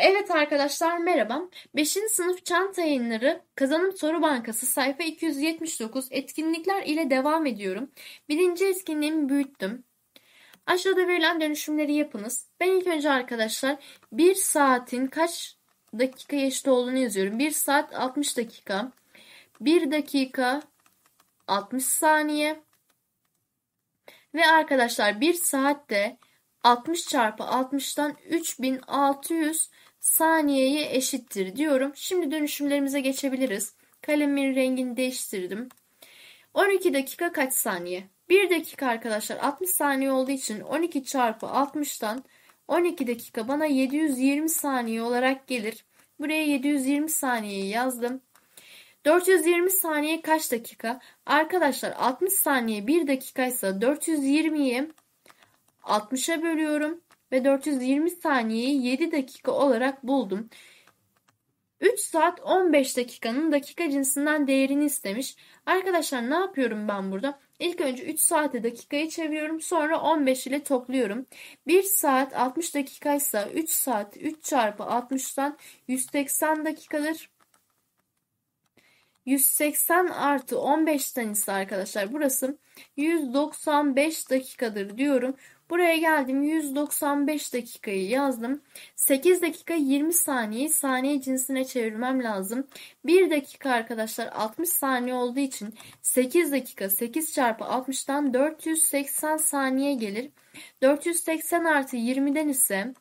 Evet arkadaşlar merhaba. 5. sınıf çanta yayınları Kazanım Soru Bankası sayfa 279 etkinlikler ile devam ediyorum. Birinci etkinliğimi büyüttüm. Aşağıda verilen dönüşümleri yapınız. Ben ilk önce arkadaşlar 1 saatin kaç dakika eşit olduğunu yazıyorum. 1 saat 60 dakika. 1 dakika 60 saniye. Ve arkadaşlar 1 saatte 60 çarpı 60'tan 3600 saniyeye eşittir diyorum. Şimdi dönüşümlerimize geçebiliriz. Kalemin rengini değiştirdim. 12 dakika kaç saniye? 1 dakika arkadaşlar 60 saniye olduğu için 12 çarpı 60'tan 12 dakika bana 720 saniye olarak gelir. Buraya 720 saniyeyi yazdım. 420 saniye kaç dakika? Arkadaşlar 60 saniye 1 dakikaysa 420'yi 60'a bölüyorum ve 420 saniyeyi 7 dakika olarak buldum. 3 saat 15 dakikanın dakika cinsinden değerini istemiş. Arkadaşlar ne yapıyorum ben burada? İlk önce 3 saate dakikayı çeviriyorum. Sonra 15 ile topluyorum. 1 saat 60 dakikaysa 3 saat 3 çarpı 60'dan 180 dakikadır. 180 artı 15'ten ise arkadaşlar burası 195 dakikadır diyorum. Buraya geldim 195 dakikayı yazdım. 8 dakika 20 saniye saniye cinsine çevirmem lazım. 1 dakika arkadaşlar 60 saniye olduğu için 8 dakika 8 çarpı 60'tan 480 saniye gelir. 480 artı 20'den ise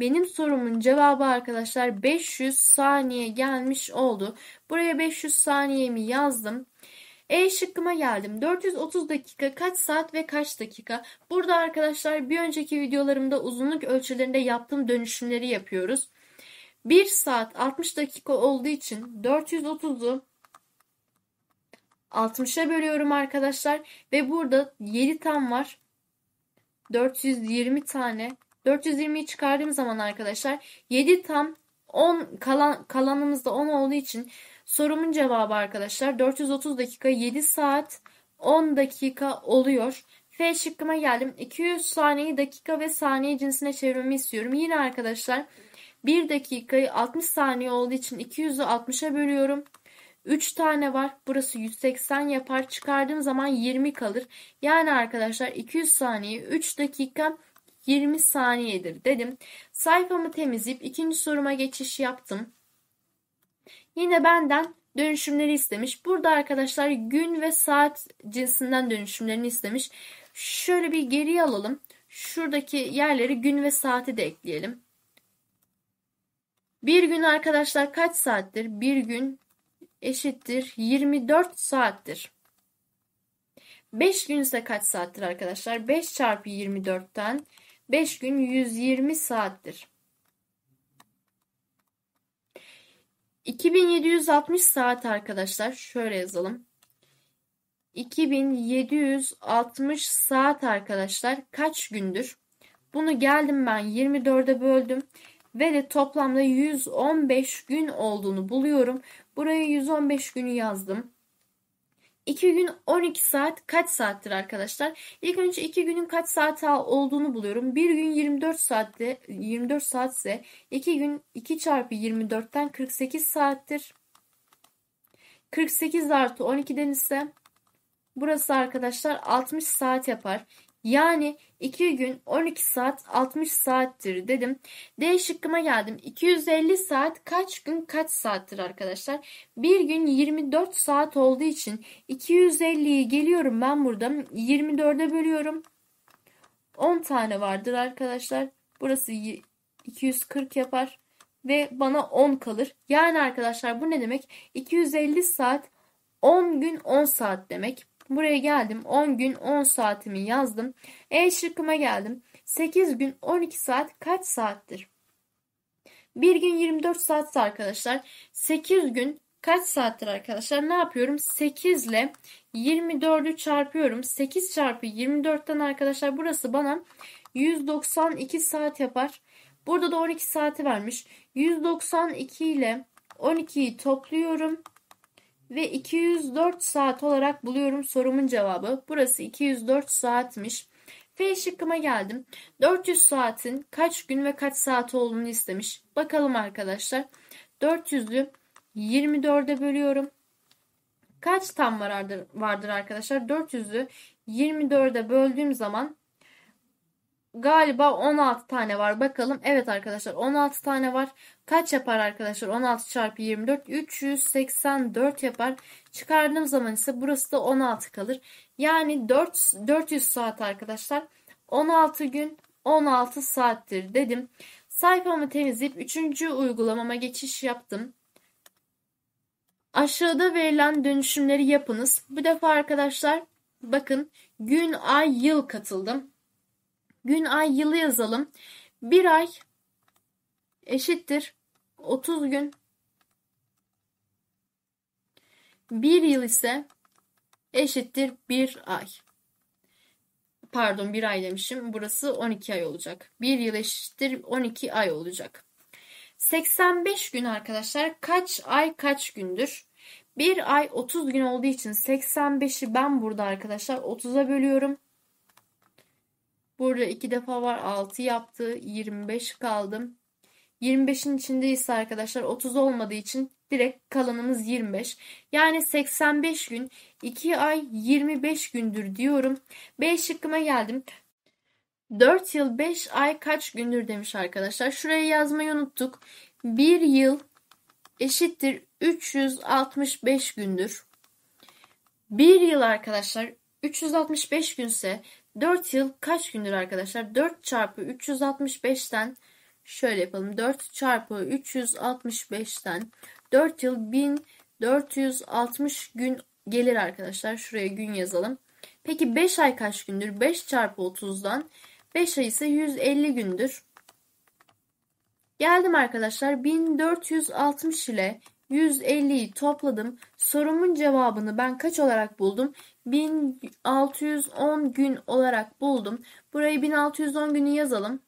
benim sorumun cevabı arkadaşlar 500 saniye gelmiş oldu. Buraya 500 saniyemi yazdım. E şıkkıma geldim. 430 dakika kaç saat ve kaç dakika? Burada arkadaşlar bir önceki videolarımda uzunluk ölçülerinde yaptığım dönüşümleri yapıyoruz. 1 saat 60 dakika olduğu için 430'u 60'a bölüyorum arkadaşlar. Ve burada 7 tam var. 420 tane. 420'yi çıkardığım zaman arkadaşlar 7 tam 10 kalan kalanımızda 10 olduğu için sorumun cevabı arkadaşlar 430 dakika 7 saat 10 dakika oluyor. F şıkkıma geldim. 200 saniyeyi dakika ve saniye cinsine çevirmemi istiyorum. Yine arkadaşlar 1 dakikayı 60 saniye olduğu için 200'ü 60'a bölüyorum. 3 tane var. Burası 180 yapar. Çıkardığım zaman 20 kalır. Yani arkadaşlar 200 saniye 3 dakika 20 saniyedir dedim. Sayfamı temizleyip ikinci soruma geçiş yaptım. Yine benden dönüşümleri istemiş. Burada arkadaşlar gün ve saat cinsinden dönüşümlerini istemiş. Şöyle bir geri alalım. Şuradaki yerleri gün ve saati de ekleyelim. Bir gün arkadaşlar kaç saattir? Bir gün eşittir 24 saattir. 5 gün ise kaç saattir arkadaşlar? 5 çarpı 24'ten 5 gün 120 saattir. 2760 saat arkadaşlar şöyle yazalım. 2760 saat arkadaşlar kaç gündür? Bunu geldim ben 24'e böldüm ve de toplamda 115 gün olduğunu buluyorum. Buraya 115 günü yazdım. 2 gün 12 saat kaç saattir arkadaşlar? İlk önce 2 günün kaç saat olduğunu buluyorum. 1 gün 24 saatte 24 saatse 2 gün 2 çarpı 24'ten 48 saattir. 48 artı 12'den ise burası arkadaşlar 60 saat yapar. Yani 2 gün 12 saat 60 saattir dedim. D şıkkıma geldim. 250 saat kaç gün kaç saattir arkadaşlar? Bir gün 24 saat olduğu için 250'yi geliyorum ben burada. 24'e bölüyorum. 10 tane vardır arkadaşlar. Burası 240 yapar ve bana 10 kalır. Yani arkadaşlar bu ne demek? 250 saat 10 gün 10 saat demek. Buraya geldim. 10 gün 10 saatimi yazdım. E şıkkıma geldim. 8 gün 12 saat kaç saattir? Bir gün 24 saatse arkadaşlar 8 gün kaç saattir arkadaşlar? Ne yapıyorum? 8 ile 24'ü çarpıyorum. 8 çarpı 24'ten arkadaşlar burası bana 192 saat yapar. Burada da 12 saati vermiş. 192 ile 12'yi topluyorum ve 204 saat olarak buluyorum sorumun cevabı. Burası 204 saatmiş. F şıkkıma geldim. 400 saatin kaç gün ve kaç saat olduğunu istemiş. Bakalım arkadaşlar. 400'ü 24'e bölüyorum. Kaç tam vardır, vardır arkadaşlar? 400'ü 24'e böldüğüm zaman Galiba 16 tane var. Bakalım. Evet arkadaşlar 16 tane var. Kaç yapar arkadaşlar? 16 çarpı 24. 384 yapar. Çıkardığım zaman ise burası da 16 kalır. Yani 4, 400 saat arkadaşlar. 16 gün 16 saattir dedim. Sayfamı temizleyip 3. uygulamama geçiş yaptım. Aşağıda verilen dönüşümleri yapınız. Bu defa arkadaşlar bakın gün, ay, yıl katıldım. Gün, ay, yılı yazalım. Bir ay eşittir 30 gün. Bir yıl ise eşittir bir ay. Pardon bir ay demişim. Burası 12 ay olacak. Bir yıl eşittir 12 ay olacak. 85 gün arkadaşlar kaç ay kaç gündür? Bir ay 30 gün olduğu için 85'i ben burada arkadaşlar 30'a bölüyorum. Burada iki defa var. 6 yaptı. 25 kaldım. 25'in içinde ise arkadaşlar 30 olmadığı için direkt kalanımız 25. Yani 85 gün 2 ay 25 gündür diyorum. B şıkkıma geldim. 4 yıl 5 ay kaç gündür demiş arkadaşlar. Şuraya yazmayı unuttuk. 1 yıl eşittir 365 gündür. 1 yıl arkadaşlar 365 günse 4 yıl kaç gündür arkadaşlar? 4 çarpı 365'ten şöyle yapalım. 4 çarpı 365'ten 4 yıl 1460 gün gelir arkadaşlar. Şuraya gün yazalım. Peki 5 ay kaç gündür? 5 çarpı 30'dan 5 ay ise 150 gündür. Geldim arkadaşlar 1460 ile 150'yi topladım. Sorumun cevabını ben kaç olarak buldum? 1610 gün olarak buldum. Burayı 1610 günü yazalım.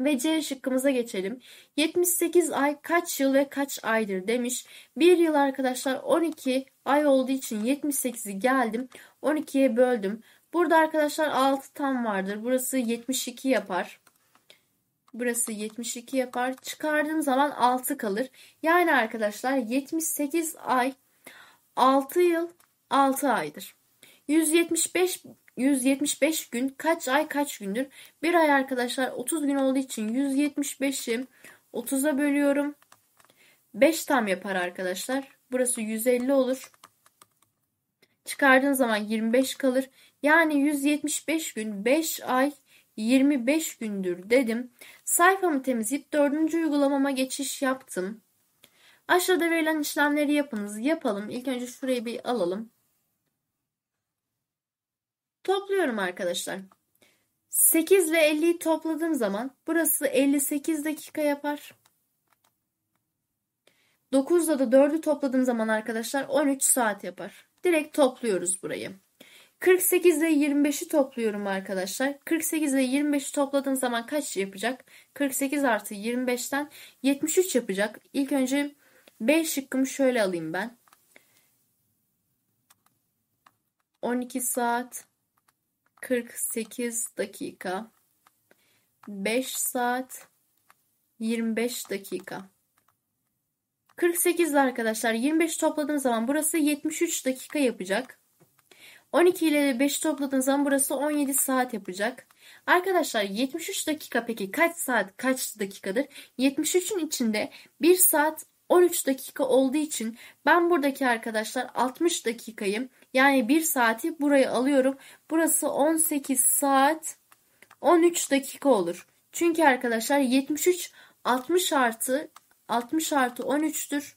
Ve C şıkkımıza geçelim. 78 ay kaç yıl ve kaç aydır demiş. Bir yıl arkadaşlar 12 ay olduğu için 78'i geldim. 12'ye böldüm. Burada arkadaşlar 6 tam vardır. Burası 72 yapar. Burası 72 yapar. Çıkardığım zaman 6 kalır. Yani arkadaşlar 78 ay 6 yıl 6 aydır. 175 175 gün kaç ay kaç gündür? Bir ay arkadaşlar 30 gün olduğu için 175'i 30'a bölüyorum. 5 tam yapar arkadaşlar. Burası 150 olur. Çıkardığın zaman 25 kalır. Yani 175 gün 5 ay 25 gündür dedim. Sayfamı temizleyip 4. uygulamama geçiş yaptım. Aşağıda verilen işlemleri yapınız. Yapalım. İlk önce şurayı bir alalım. Topluyorum arkadaşlar. 8 ile 50'yi topladığım zaman burası 58 dakika yapar. 9 ile da 4'ü topladığım zaman arkadaşlar 13 saat yapar. Direkt topluyoruz burayı. 48 ile 25'i topluyorum arkadaşlar. 48 ile 25'i topladığım zaman kaç yapacak? 48 artı 25'ten 73 yapacak. İlk önce B şıkkımı şöyle alayım ben. 12 saat 48 dakika. 5 saat 25 dakika. 48 arkadaşlar 25 topladığım zaman burası 73 dakika yapacak. 12 ile 5 topladığım zaman burası 17 saat yapacak. Arkadaşlar 73 dakika peki kaç saat kaç dakikadır? 73'ün içinde 1 saat 13 dakika olduğu için ben buradaki arkadaşlar 60 dakikayım. Yani 1 saati buraya alıyorum. Burası 18 saat 13 dakika olur. Çünkü arkadaşlar 73 60 artı 60 artı 13'tür.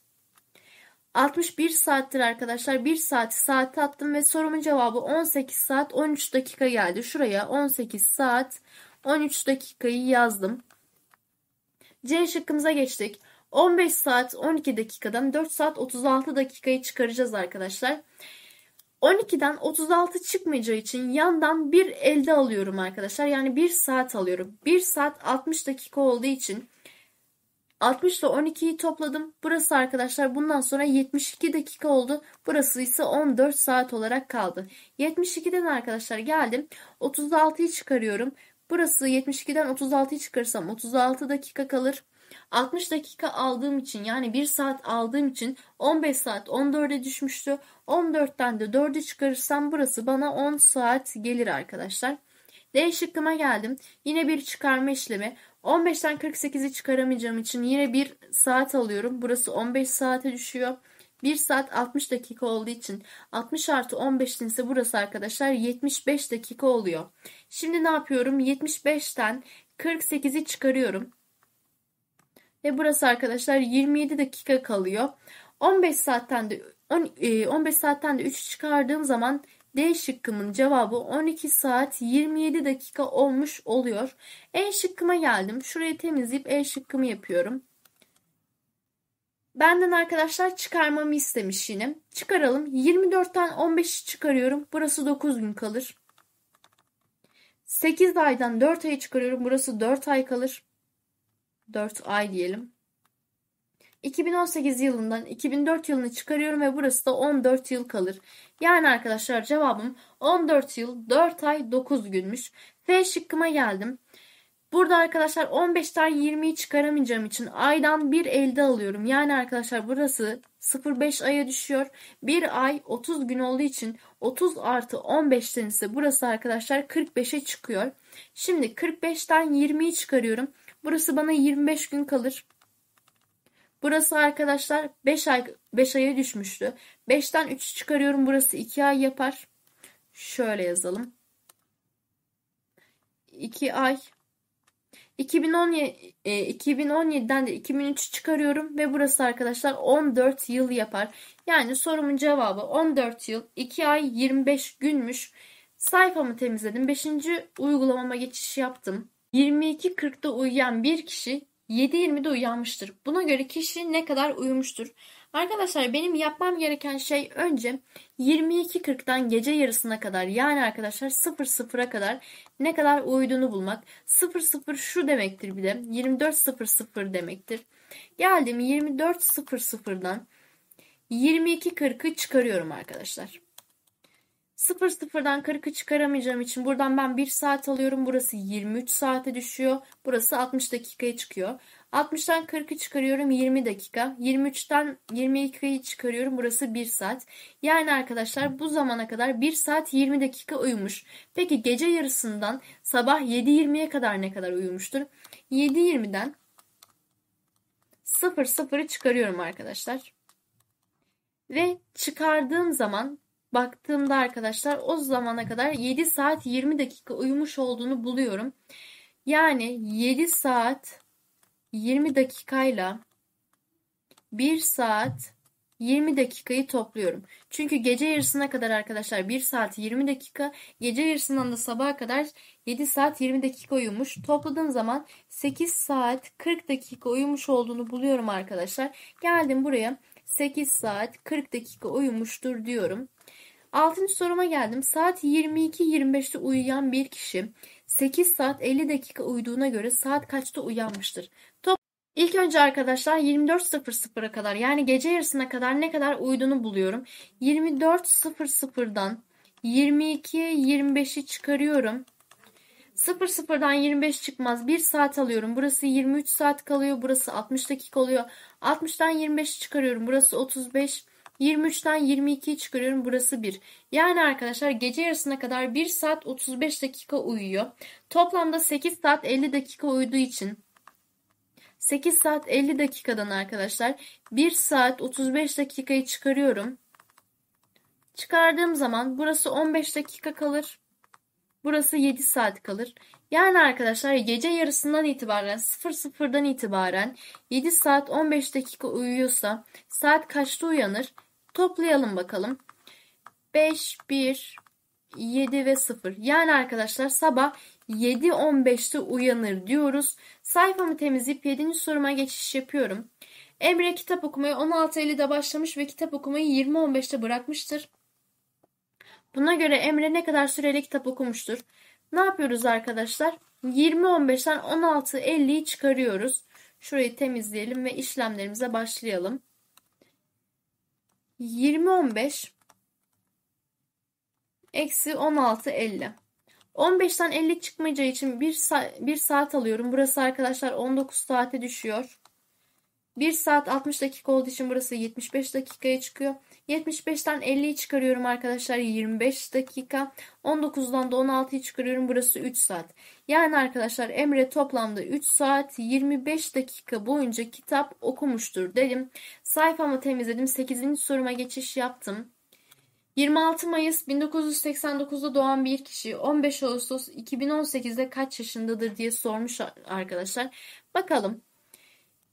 61 saattir arkadaşlar. 1 saati saate attım ve sorumun cevabı 18 saat 13 dakika geldi. Şuraya 18 saat 13 dakikayı yazdım. C şıkkımıza geçtik. 15 saat 12 dakikadan 4 saat 36 dakikayı çıkaracağız arkadaşlar. 12'den 36 çıkmayacağı için yandan bir elde alıyorum arkadaşlar. Yani 1 saat alıyorum. 1 saat 60 dakika olduğu için 60 ile 12'yi topladım. Burası arkadaşlar bundan sonra 72 dakika oldu. Burası ise 14 saat olarak kaldı. 72'den arkadaşlar geldim. 36'yı çıkarıyorum. Burası 72'den 36'yı çıkarsam 36 dakika kalır. 60 dakika aldığım için yani 1 saat aldığım için 15 saat 14'e düşmüştü. 14'ten de 4'ü çıkarırsam burası bana 10 saat gelir arkadaşlar. D şıkkıma geldim. Yine bir çıkarma işlemi. 15'ten 48'i çıkaramayacağım için yine 1 saat alıyorum. Burası 15 saate düşüyor. 1 saat 60 dakika olduğu için 60 artı 15'in ise burası arkadaşlar 75 dakika oluyor. Şimdi ne yapıyorum? 75'ten 48'i çıkarıyorum. Ve burası arkadaşlar 27 dakika kalıyor. 15 saatten de 15 e, saatten de 3 çıkardığım zaman D şıkkımın cevabı 12 saat 27 dakika olmuş oluyor. E şıkkıma geldim. Şurayı temizleyip E şıkkımı yapıyorum. Benden arkadaşlar çıkarmamı istemiş yine. Çıkaralım. 24'ten 15'i çıkarıyorum. Burası 9 gün kalır. 8 aydan 4 ay çıkarıyorum. Burası 4 ay kalır. 4 ay diyelim. 2018 yılından 2004 yılını çıkarıyorum ve burası da 14 yıl kalır. Yani arkadaşlar cevabım 14 yıl 4 ay 9 günmüş. F şıkkıma geldim. Burada arkadaşlar 15'ten 20'yi çıkaramayacağım için aydan bir elde alıyorum. Yani arkadaşlar burası 0,5 aya düşüyor. Bir ay 30 gün olduğu için 30 artı 15'ten ise burası arkadaşlar 45'e çıkıyor. Şimdi 45'ten 20'yi çıkarıyorum. Burası bana 25 gün kalır. Burası arkadaşlar 5 ay 5 aya düşmüştü. 5'ten 3 çıkarıyorum. Burası 2 ay yapar. Şöyle yazalım. 2 ay 2017 2017'den e, de 2003 çıkarıyorum ve burası arkadaşlar 14 yıl yapar. Yani sorumun cevabı 14 yıl 2 ay 25 günmüş. Sayfamı temizledim. 5. uygulamama geçiş yaptım. 22:40'da uyuyan bir kişi 7.20'de uyanmıştır. Buna göre kişi ne kadar uyumuştur? Arkadaşlar benim yapmam gereken şey önce 22.40'dan gece yarısına kadar yani arkadaşlar 00'a kadar ne kadar uyuduğunu bulmak. 00 şu demektir bir de 24.00 demektir. Geldim 24.00'dan 22.40'ı çıkarıyorum arkadaşlar. Sıfır sıfırdan 40'ı çıkaramayacağım için buradan ben bir saat alıyorum. Burası 23 saate düşüyor. Burası 60 dakikaya çıkıyor. 60'tan 40'ı çıkarıyorum 20 dakika. 23'ten 22'yi çıkarıyorum burası 1 saat. Yani arkadaşlar bu zamana kadar 1 saat 20 dakika uyumuş. Peki gece yarısından sabah 7.20'ye kadar ne kadar uyumuştur? 7.20'den 0.0'ı çıkarıyorum arkadaşlar. Ve çıkardığım zaman baktığımda arkadaşlar o zamana kadar 7 saat 20 dakika uyumuş olduğunu buluyorum. Yani 7 saat 20 dakikayla 1 saat 20 dakikayı topluyorum. Çünkü gece yarısına kadar arkadaşlar 1 saat 20 dakika, gece yarısından da sabaha kadar 7 saat 20 dakika uyumuş. Topladığım zaman 8 saat 40 dakika uyumuş olduğunu buluyorum arkadaşlar. Geldim buraya 8 saat 40 dakika uyumuştur diyorum. Altıncı soruma geldim. Saat 22.25'te uyuyan bir kişi 8 saat 50 dakika uyuduğuna göre saat kaçta uyanmıştır? Top İlk önce arkadaşlar 24.00'a kadar yani gece yarısına kadar ne kadar uyuduğunu buluyorum. 24.00'dan 22-25'i çıkarıyorum. 00'dan 25 çıkmaz. 1 saat alıyorum. Burası 23 saat kalıyor. Burası 60 dakika oluyor. 60'dan 25 çıkarıyorum. Burası 35. 23'ten 22'yi çıkarıyorum. Burası 1. Yani arkadaşlar gece yarısına kadar 1 saat 35 dakika uyuyor. Toplamda 8 saat 50 dakika uyuduğu için 8 saat 50 dakikadan arkadaşlar 1 saat 35 dakikayı çıkarıyorum. Çıkardığım zaman burası 15 dakika kalır. Burası 7 saat kalır. Yani arkadaşlar gece yarısından itibaren 00'dan itibaren 7 saat 15 dakika uyuyorsa saat kaçta uyanır? Toplayalım bakalım. 5, 1, 7 ve 0. Yani arkadaşlar sabah 7.15'te uyanır diyoruz. Sayfamı temizleyip 7. soruma geçiş yapıyorum. Emre kitap okumayı 16.50'de başlamış ve kitap okumayı 20.15'te bırakmıştır. Buna göre Emre ne kadar süreli kitap okumuştur? Ne yapıyoruz arkadaşlar? 20-15'ten 16-50'yi çıkarıyoruz. Şurayı temizleyelim ve işlemlerimize başlayalım. 20-15 eksi 16-50 15'ten 50 çıkmayacağı için 1, sa 1 saat alıyorum. Burası arkadaşlar 19 saate düşüyor. 1 saat 60 dakika olduğu için burası 75 dakikaya çıkıyor. 75'ten 50'yi çıkarıyorum arkadaşlar 25 dakika. 19'dan da 16'yı çıkarıyorum burası 3 saat. Yani arkadaşlar Emre toplamda 3 saat 25 dakika boyunca kitap okumuştur dedim. Sayfamı temizledim. 8. soruma geçiş yaptım. 26 Mayıs 1989'da doğan bir kişi 15 Ağustos 2018'de kaç yaşındadır diye sormuş arkadaşlar. Bakalım.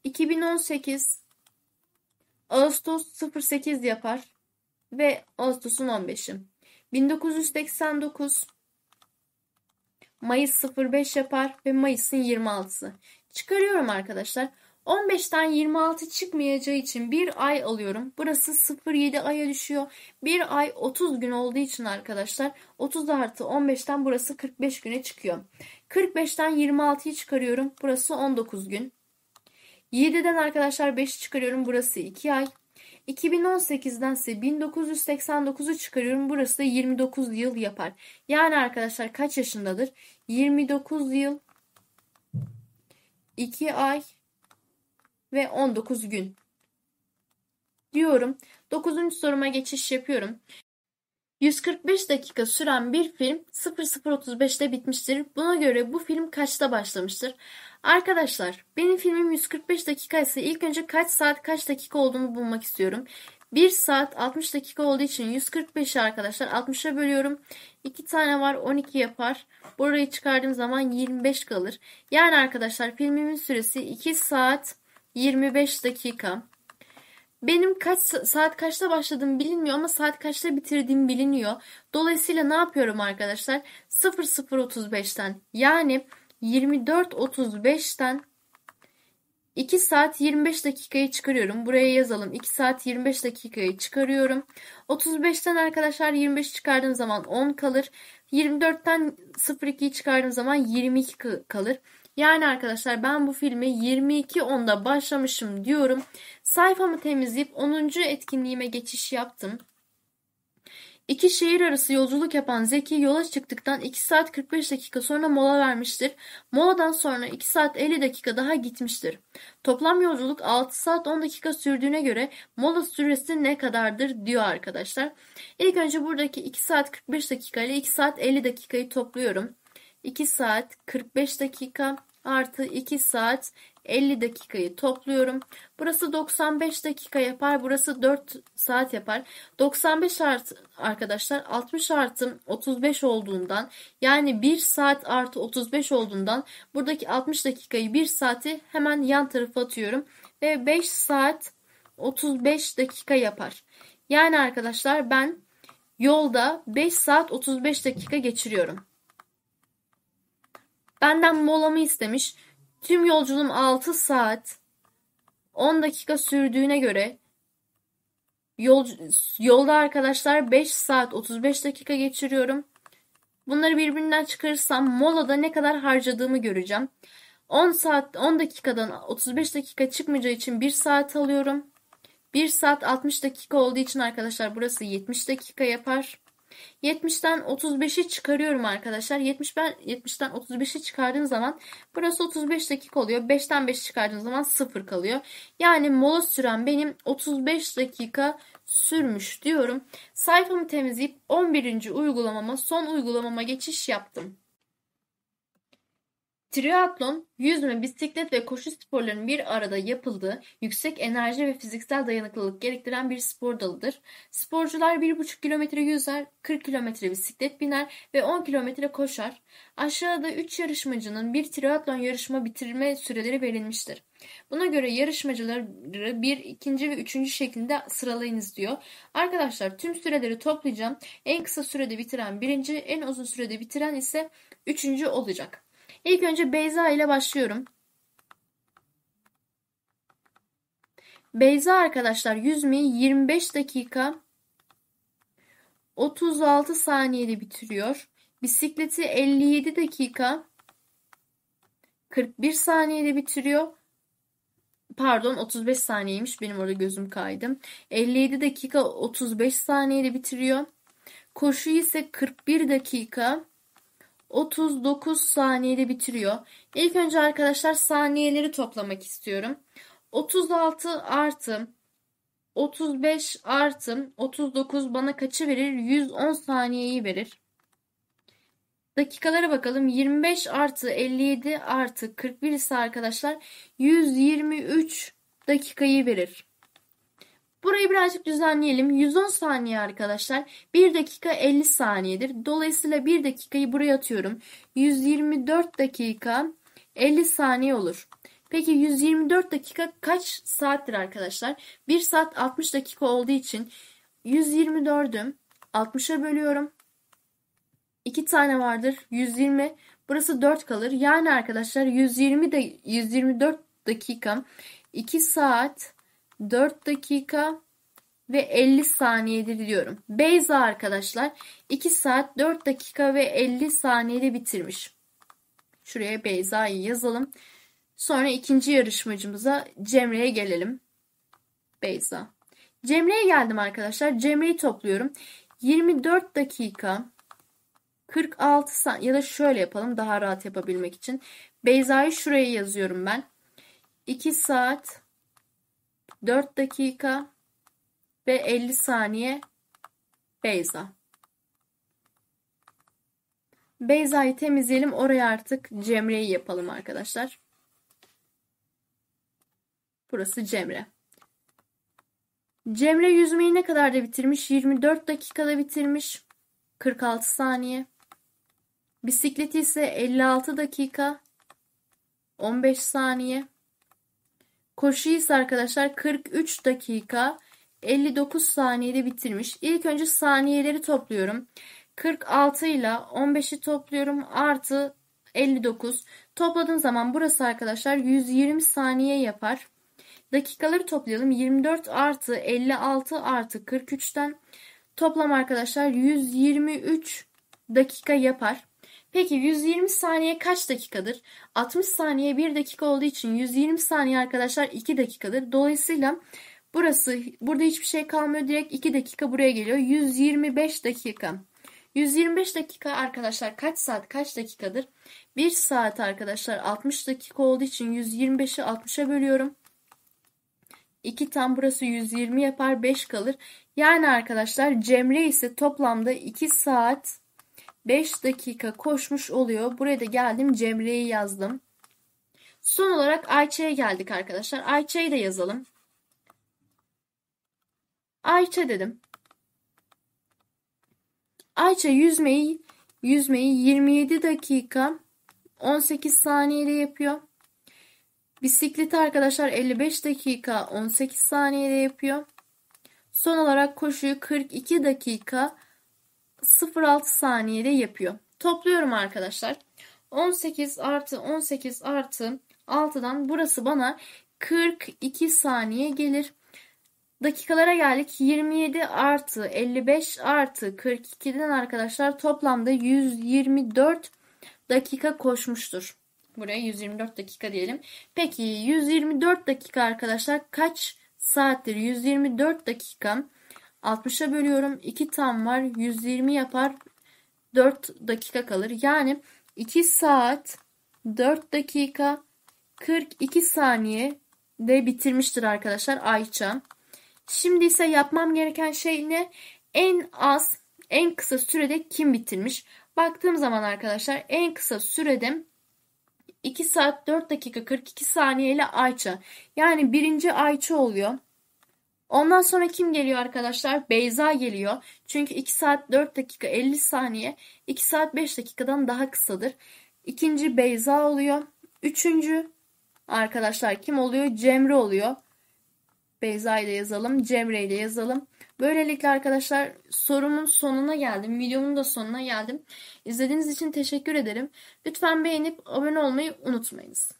2018 Ağustos 08 yapar ve Ağustos'un 15'i. 1989 Mayıs 05 yapar ve Mayıs'ın 26'sı. Çıkarıyorum arkadaşlar. 15'ten 26 çıkmayacağı için bir ay alıyorum. Burası 0.7 aya düşüyor. Bir ay 30 gün olduğu için arkadaşlar 30 artı 15'ten burası 45 güne çıkıyor. 45'ten 26'yı çıkarıyorum. Burası 19 gün. 7'den arkadaşlar 5 çıkarıyorum. Burası 2 ay. 2018'den ise 1989'u çıkarıyorum. Burası da 29 yıl yapar. Yani arkadaşlar kaç yaşındadır? 29 yıl 2 ay ve 19 gün diyorum. 9. soruma geçiş yapıyorum. 145 dakika süren bir film 0035'te bitmiştir. Buna göre bu film kaçta başlamıştır? Arkadaşlar benim filmim 145 dakika ise ilk önce kaç saat kaç dakika olduğunu bulmak istiyorum. 1 saat 60 dakika olduğu için 145'i arkadaşlar 60'a bölüyorum. 2 tane var 12 yapar. Burayı çıkardığım zaman 25 kalır. Yani arkadaşlar filmimin süresi 2 saat 25 dakika. Benim kaç saat kaçta başladığım bilinmiyor ama saat kaçta bitirdiğim biliniyor. Dolayısıyla ne yapıyorum arkadaşlar? 00.35'ten yani 24.35'ten 2 saat 25 dakikayı çıkarıyorum. Buraya yazalım. 2 saat 25 dakikayı çıkarıyorum. 35'ten arkadaşlar 25 çıkardığım zaman 10 kalır. 24'ten 02'yi çıkardığım zaman 22 kalır. Yani arkadaşlar ben bu filmi 22.10'da başlamışım diyorum. Sayfamı temizleyip 10. etkinliğime geçiş yaptım. İki şehir arası yolculuk yapan Zeki yola çıktıktan 2 saat 45 dakika sonra mola vermiştir. Moladan sonra 2 saat 50 dakika daha gitmiştir. Toplam yolculuk 6 saat 10 dakika sürdüğüne göre mola süresi ne kadardır diyor arkadaşlar. İlk önce buradaki 2 saat 45 dakika ile 2 saat 50 dakikayı topluyorum. 2 saat 45 dakika artı 2 saat 50 dakikayı topluyorum. Burası 95 dakika yapar. Burası 4 saat yapar. 95 artı arkadaşlar 60 artı 35 olduğundan yani 1 saat artı 35 olduğundan buradaki 60 dakikayı 1 saati hemen yan tarafa atıyorum. Ve 5 saat 35 dakika yapar. Yani arkadaşlar ben yolda 5 saat 35 dakika geçiriyorum. Benden molamı istemiş. Tüm yolculuğum 6 saat 10 dakika sürdüğüne göre yol, yolda arkadaşlar 5 saat 35 dakika geçiriyorum. Bunları birbirinden çıkarırsam molada ne kadar harcadığımı göreceğim. 10 saat 10 dakikadan 35 dakika çıkmayacağı için 1 saat alıyorum. 1 saat 60 dakika olduğu için arkadaşlar burası 70 dakika yapar. 70'ten 35'i çıkarıyorum arkadaşlar. 70 ben 70'ten 35'i çıkardığım zaman burası 35 dakika oluyor. 5'ten 5 çıkardığım zaman 0 kalıyor. Yani mola süren benim 35 dakika sürmüş diyorum. Sayfamı temizleyip 11. uygulamama son uygulamama geçiş yaptım. Triatlon, yüzme, bisiklet ve koşu sporlarının bir arada yapıldığı yüksek enerji ve fiziksel dayanıklılık gerektiren bir spor dalıdır. Sporcular 1,5 kilometre yüzer, 40 kilometre bisiklet biner ve 10 kilometre koşar. Aşağıda 3 yarışmacının bir triatlon yarışma bitirme süreleri verilmiştir. Buna göre yarışmacıları bir, ikinci ve üçüncü şeklinde sıralayınız diyor. Arkadaşlar tüm süreleri toplayacağım. En kısa sürede bitiren birinci, en uzun sürede bitiren ise üçüncü olacak. İlk önce Beyza ile başlıyorum. Beyza arkadaşlar yüzmeyi 25 dakika 36 saniyede bitiriyor. Bisikleti 57 dakika 41 saniyede bitiriyor. Pardon 35 saniyeymiş. Benim orada gözüm kaydı. 57 dakika 35 saniyede bitiriyor. Koşu ise 41 dakika 39 saniyede bitiriyor. İlk önce arkadaşlar saniyeleri toplamak istiyorum. 36 artı 35 artı 39 bana kaçı verir? 110 saniyeyi verir. Dakikalara bakalım. 25 artı 57 artı 41 ise arkadaşlar 123 dakikayı verir. Burayı birazcık düzenleyelim. 110 saniye arkadaşlar. 1 dakika 50 saniyedir. Dolayısıyla 1 dakikayı buraya atıyorum. 124 dakika 50 saniye olur. Peki 124 dakika kaç saattir arkadaşlar? 1 saat 60 dakika olduğu için 124'üm 60'a bölüyorum. 2 tane vardır. 120. Burası 4 kalır. Yani arkadaşlar 120 de 124 dakika 2 saat 4 dakika ve 50 saniyedir diyorum. Beyza arkadaşlar 2 saat 4 dakika ve 50 saniyede bitirmiş. Şuraya Beyza'yı yazalım. Sonra ikinci yarışmacımıza Cemre'ye gelelim. Beyza. Cemre'ye geldim arkadaşlar. Cemre'yi topluyorum. 24 dakika 46 saniye ya da şöyle yapalım daha rahat yapabilmek için. Beyza'yı şuraya yazıyorum ben. 2 saat 4 dakika ve 50 saniye Beyza. Beyza'yı temizleyelim. Oraya artık Cemre'yi yapalım arkadaşlar. Burası Cemre. Cemre yüzmeyi ne kadar da bitirmiş? 24 dakikada bitirmiş. 46 saniye. Bisikleti ise 56 dakika 15 saniye. Koşu ise arkadaşlar 43 dakika 59 saniyede bitirmiş. İlk önce saniyeleri topluyorum. 46 ile 15'i topluyorum. Artı 59. Topladığım zaman burası arkadaşlar 120 saniye yapar. Dakikaları toplayalım. 24 artı 56 artı 43'ten toplam arkadaşlar 123 dakika yapar. Peki 120 saniye kaç dakikadır? 60 saniye 1 dakika olduğu için 120 saniye arkadaşlar 2 dakikadır. Dolayısıyla burası burada hiçbir şey kalmıyor. Direkt 2 dakika buraya geliyor. 125 dakika. 125 dakika arkadaşlar kaç saat kaç dakikadır? 1 saat arkadaşlar 60 dakika olduğu için 125'i 60'a bölüyorum. 2 tam burası 120 yapar 5 kalır. Yani arkadaşlar Cemre ise toplamda 2 saat 5 dakika koşmuş oluyor. Buraya da geldim Cemre'yi yazdım. Son olarak Ayça'ya geldik arkadaşlar. Ayça'yı da yazalım. Ayça dedim. Ayça yüzmeyi yüzmeyi 27 dakika 18 saniyede yapıyor. Bisikleti arkadaşlar 55 dakika 18 saniyede yapıyor. Son olarak koşuyu 42 dakika 0.6 saniyede yapıyor. Topluyorum arkadaşlar. 18 artı 18 artı 6'dan burası bana 42 saniye gelir. Dakikalara geldik. 27 artı 55 artı 42'den arkadaşlar toplamda 124 dakika koşmuştur. Buraya 124 dakika diyelim. Peki 124 dakika arkadaşlar kaç saattir? 124 dakika 60'a bölüyorum. 2 tam var. 120 yapar. 4 dakika kalır. Yani 2 saat 4 dakika 42 saniye de bitirmiştir arkadaşlar Ayça. Şimdi ise yapmam gereken şey ne? En az, en kısa sürede kim bitirmiş? Baktığım zaman arkadaşlar en kısa sürede 2 saat 4 dakika 42 saniye ile Ayça. Yani birinci Ayça oluyor. Ondan sonra kim geliyor arkadaşlar? Beyza geliyor. Çünkü 2 saat 4 dakika 50 saniye 2 saat 5 dakikadan daha kısadır. İkinci Beyza oluyor. Üçüncü arkadaşlar kim oluyor? Cemre oluyor. Beyza ile yazalım. Cemre ile yazalım. Böylelikle arkadaşlar sorumun sonuna geldim. Videomun da sonuna geldim. İzlediğiniz için teşekkür ederim. Lütfen beğenip abone olmayı unutmayınız.